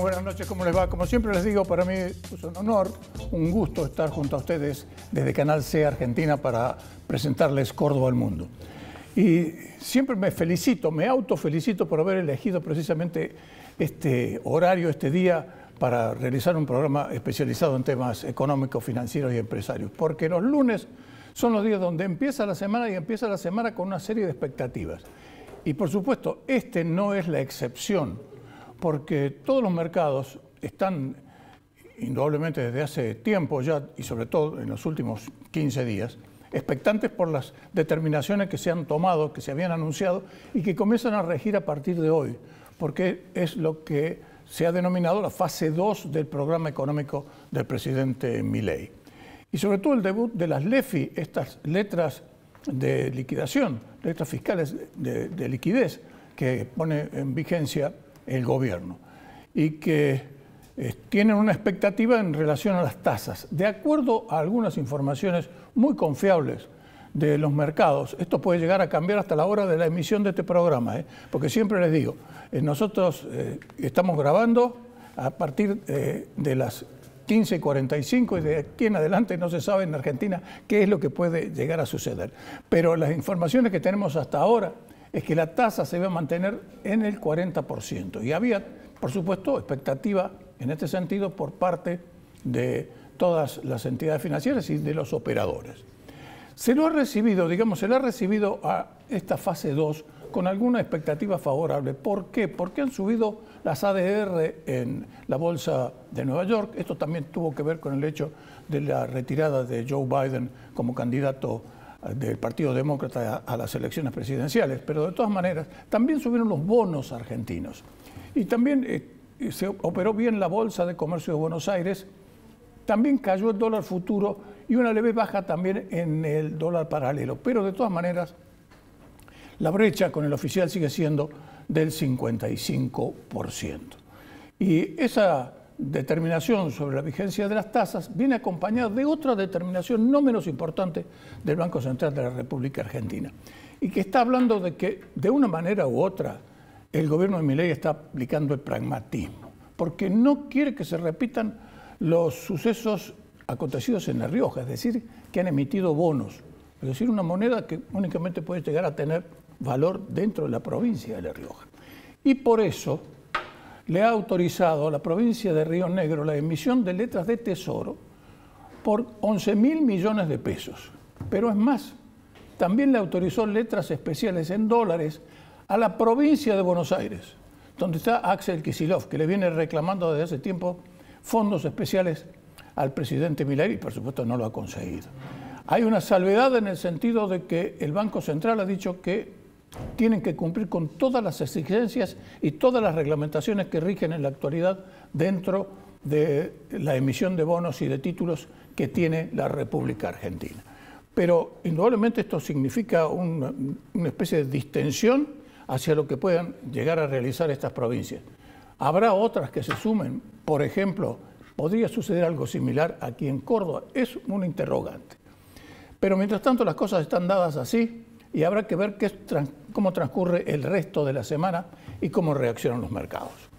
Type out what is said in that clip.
buenas noches, ¿cómo les va? Como siempre les digo, para mí es un honor, un gusto estar junto a ustedes desde Canal C Argentina para presentarles Córdoba al mundo. Y siempre me felicito, me autofelicito por haber elegido precisamente este horario, este día, para realizar un programa especializado en temas económicos, financieros y empresarios. Porque los lunes son los días donde empieza la semana y empieza la semana con una serie de expectativas. Y por supuesto, este no es la excepción porque todos los mercados están indudablemente desde hace tiempo ya y sobre todo en los últimos 15 días, expectantes por las determinaciones que se han tomado, que se habían anunciado y que comienzan a regir a partir de hoy, porque es lo que se ha denominado la fase 2 del programa económico del presidente Milei. Y sobre todo el debut de las LEFI, estas letras de liquidación, letras fiscales de, de liquidez que pone en vigencia el gobierno y que eh, tienen una expectativa en relación a las tasas. De acuerdo a algunas informaciones muy confiables de los mercados, esto puede llegar a cambiar hasta la hora de la emisión de este programa, ¿eh? porque siempre les digo, eh, nosotros estamos grabando a partir de las 15.45 y de aquí en adelante no se sabe en Argentina qué es lo que puede llegar a suceder. Pero las informaciones que tenemos hasta ahora es que la tasa se va a mantener en el 40%. Y había, por supuesto, expectativa en este sentido por parte de todas las entidades financieras y de los operadores. Se lo ha recibido, digamos, se lo ha recibido a esta fase 2 con alguna expectativa favorable. ¿Por qué? Porque han subido las ADR en la bolsa de Nueva York. Esto también tuvo que ver con el hecho de la retirada de Joe Biden como candidato del Partido Demócrata a, las elecciones presidenciales, pero de todas maneras también subieron los bonos argentinos. Y también eh, eh, se operó bien la Bolsa de Comercio de Buenos Aires, también cayó el dólar futuro y una leve baja también en el dólar paralelo. Pero de todas maneras, la brecha con el oficial sigue siendo del 55%. Y esa determinación sobre la vigencia de las tasas viene acompañada de otra determinación no menos importante del Banco Central de la República Argentina y que está hablando de que de una manera u otra el gobierno de Miley está aplicando el pragmatismo, porque no quiere que se repitan los sucesos acontecidos en La Rioja, es decir, que han emitido bonos, es decir, una moneda que únicamente puede llegar a tener valor dentro de la provincia de La Rioja. Y por eso le ha autorizado a la provincia de Río Negro la emisión de letras de tesoro por 11 mil millones de pesos. Pero es más, también le autorizó letras especiales en dólares a la provincia de Buenos Aires, donde está Axel Kisilov, que le viene reclamando desde hace tiempo fondos especiales al presidente Miller y por supuesto no lo ha conseguido. Hay una salvedad en el sentido de que el Banco Central ha dicho que tienen que cumplir con todas las exigencias y todas las reglamentaciones que rigen en la actualidad dentro de la emisión de bonos y de títulos que tiene la República Argentina. Pero indudablemente esto significa una, especie de distensión hacia lo que puedan llegar a realizar estas provincias. Habrá otras que se sumen, por ejemplo, podría suceder algo similar aquí en Córdoba, es un interrogante. Pero mientras tanto las cosas están dadas así, y habrá que ver cómo transcurre el resto de la semana y cómo reaccionan los mercados.